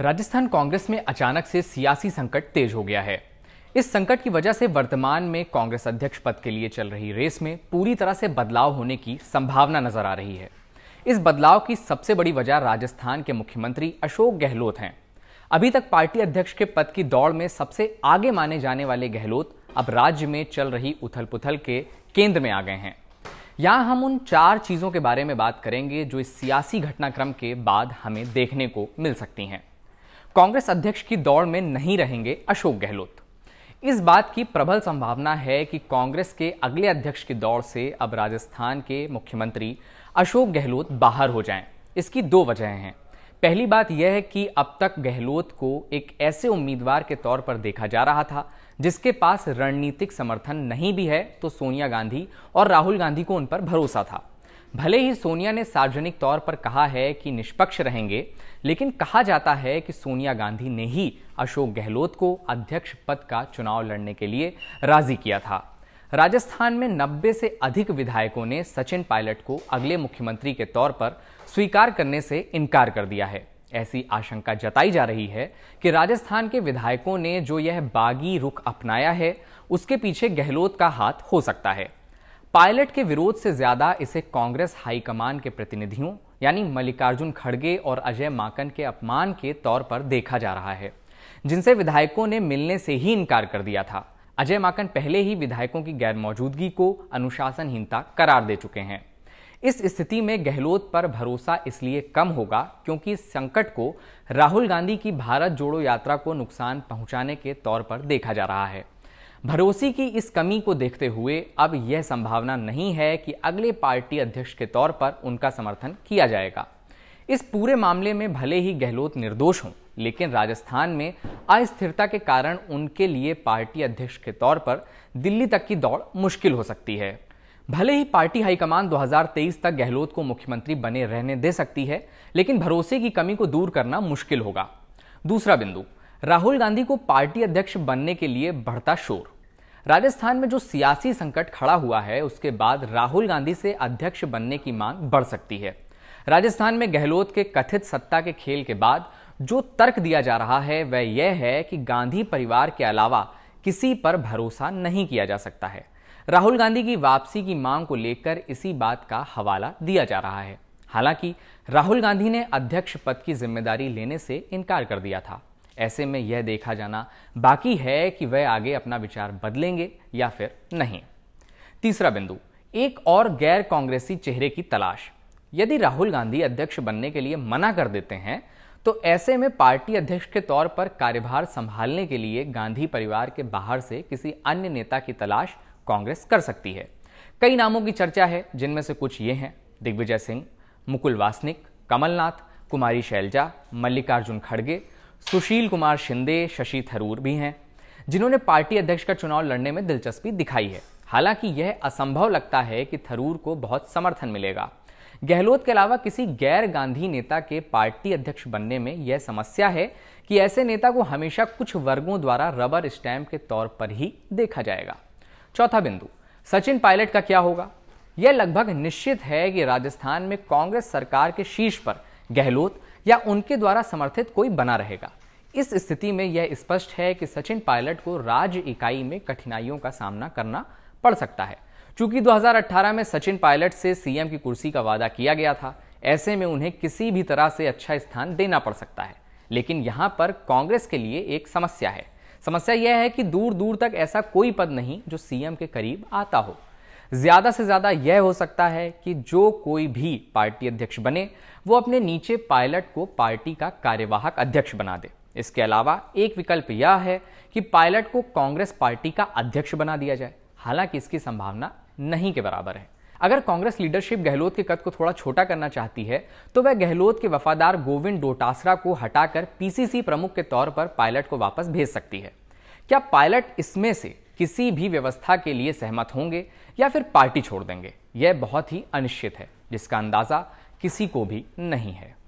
राजस्थान कांग्रेस में अचानक से सियासी संकट तेज हो गया है इस संकट की वजह से वर्तमान में कांग्रेस अध्यक्ष पद के लिए चल रही रेस में पूरी तरह से बदलाव होने की संभावना नजर आ रही है इस बदलाव की सबसे बड़ी वजह राजस्थान के मुख्यमंत्री अशोक गहलोत हैं अभी तक पार्टी अध्यक्ष के पद की दौड़ में सबसे आगे माने जाने वाले गहलोत अब राज्य में चल रही उथल पुथल के केंद्र में आ गए हैं यहां हम उन चार चीजों के बारे में बात करेंगे जो इस सियासी घटनाक्रम के बाद हमें देखने को मिल सकती हैं कांग्रेस अध्यक्ष की दौड़ में नहीं रहेंगे अशोक गहलोत इस बात की प्रबल संभावना है कि कांग्रेस के अगले अध्यक्ष की दौड़ से अब राजस्थान के मुख्यमंत्री अशोक गहलोत बाहर हो जाएं। इसकी दो वजहें हैं पहली बात यह है कि अब तक गहलोत को एक ऐसे उम्मीदवार के तौर पर देखा जा रहा था जिसके पास रणनीतिक समर्थन नहीं भी है तो सोनिया गांधी और राहुल गांधी को उन पर भरोसा था भले ही सोनिया ने सार्वजनिक तौर पर कहा है कि निष्पक्ष रहेंगे लेकिन कहा जाता है कि सोनिया गांधी ने ही अशोक गहलोत को अध्यक्ष पद का चुनाव लड़ने के लिए राजी किया था राजस्थान में नब्बे से अधिक विधायकों ने सचिन पायलट को अगले मुख्यमंत्री के तौर पर स्वीकार करने से इनकार कर दिया है ऐसी आशंका जताई जा रही है कि राजस्थान के विधायकों ने जो यह बागी रुख अपनाया है उसके पीछे गहलोत का हाथ हो सकता है पायलट के विरोध से ज्यादा इसे कांग्रेस हाईकमान के प्रतिनिधियों यानी मल्लिकार्जुन खड़गे और अजय माकन के अपमान के तौर पर देखा जा रहा है जिनसे विधायकों ने मिलने से ही इनकार कर दिया था अजय माकन पहले ही विधायकों की गैर मौजूदगी को अनुशासनहीनता करार दे चुके हैं इस स्थिति में गहलोत पर भरोसा इसलिए कम होगा क्योंकि संकट को राहुल गांधी की भारत जोड़ो यात्रा को नुकसान पहुंचाने के तौर पर देखा जा रहा है भरोसे की इस कमी को देखते हुए अब यह संभावना नहीं है कि अगले पार्टी अध्यक्ष के तौर पर उनका समर्थन किया जाएगा इस पूरे मामले में भले ही गहलोत निर्दोष हों लेकिन राजस्थान में अस्थिरता के कारण उनके लिए पार्टी अध्यक्ष के तौर पर दिल्ली तक की दौड़ मुश्किल हो सकती है भले ही पार्टी हाईकमान 2023 तक गहलोत को मुख्यमंत्री बने रहने दे सकती है लेकिन भरोसे की कमी को दूर करना मुश्किल होगा दूसरा बिंदु राहुल गांधी को पार्टी अध्यक्ष बनने के लिए बढ़ता शोर राजस्थान में जो सियासी संकट खड़ा हुआ है उसके बाद राहुल गांधी से अध्यक्ष बनने की मांग बढ़ सकती है राजस्थान में गहलोत के कथित सत्ता के खेल के बाद जो तर्क दिया जा रहा है वह यह है कि गांधी परिवार के अलावा किसी पर भरोसा नहीं किया जा सकता है राहुल गांधी की वापसी की मांग को लेकर इसी बात का हवाला दिया जा रहा है हालांकि राहुल गांधी ने अध्यक्ष पद की जिम्मेदारी लेने से इनकार कर दिया था ऐसे में यह देखा जाना बाकी है कि वह आगे अपना विचार बदलेंगे या फिर नहीं तीसरा बिंदु एक और गैर कांग्रेसी चेहरे की तलाश यदि राहुल गांधी अध्यक्ष बनने के लिए मना कर देते हैं तो ऐसे में पार्टी अध्यक्ष के तौर पर कार्यभार संभालने के लिए गांधी परिवार के बाहर से किसी अन्य नेता की तलाश कांग्रेस कर सकती है कई नामों की चर्चा है जिनमें से कुछ ये हैं दिग्विजय सिंह मुकुल वासनिक कमलनाथ कुमारी शैलजा मल्लिकार्जुन खड़गे सुशील कुमार शिंदे शशि थरूर भी हैं जिन्होंने पार्टी अध्यक्ष का चुनाव लड़ने में दिलचस्पी दिखाई है हालांकि यह असंभव लगता है कि थरूर को बहुत समर्थन मिलेगा गहलोत के अलावा किसी गैर गांधी नेता के पार्टी अध्यक्ष बनने में यह समस्या है कि ऐसे नेता को हमेशा कुछ वर्गों द्वारा रबर स्टैम्प के तौर पर ही देखा जाएगा चौथा बिंदु सचिन पायलट का क्या होगा यह लगभग निश्चित है कि राजस्थान में कांग्रेस सरकार के शीर्ष पर गहलोत या उनके द्वारा समर्थित कोई बना रहेगा इस स्थिति में यह स्पष्ट है कि सचिन पायलट को राज्य इकाई में कठिनाइयों का सामना करना पड़ सकता है चूंकि 2018 में सचिन पायलट से सीएम की कुर्सी का वादा किया गया था ऐसे में उन्हें किसी भी तरह से अच्छा स्थान देना पड़ सकता है लेकिन यहां पर कांग्रेस के लिए एक समस्या है समस्या यह है कि दूर दूर तक ऐसा कोई पद नहीं जो सीएम के करीब आता हो ज़्यादा से ज़्यादा यह हो सकता है कि जो कोई भी पार्टी अध्यक्ष बने वो अपने नीचे पायलट को पार्टी का कार्यवाहक अध्यक्ष बना दे इसके अलावा एक विकल्प यह है कि पायलट को कांग्रेस पार्टी का अध्यक्ष बना दिया जाए हालांकि इसकी संभावना नहीं के बराबर है अगर कांग्रेस लीडरशिप गहलोत के कद को थोड़ा छोटा करना चाहती है तो वह गहलोत के वफादार गोविंद डोटासरा को हटाकर पीसीसी प्रमुख के तौर पर पायलट को वापस भेज सकती है क्या पायलट इसमें से किसी भी व्यवस्था के लिए सहमत होंगे या फिर पार्टी छोड़ देंगे यह बहुत ही अनिश्चित है जिसका अंदाज़ा किसी को भी नहीं है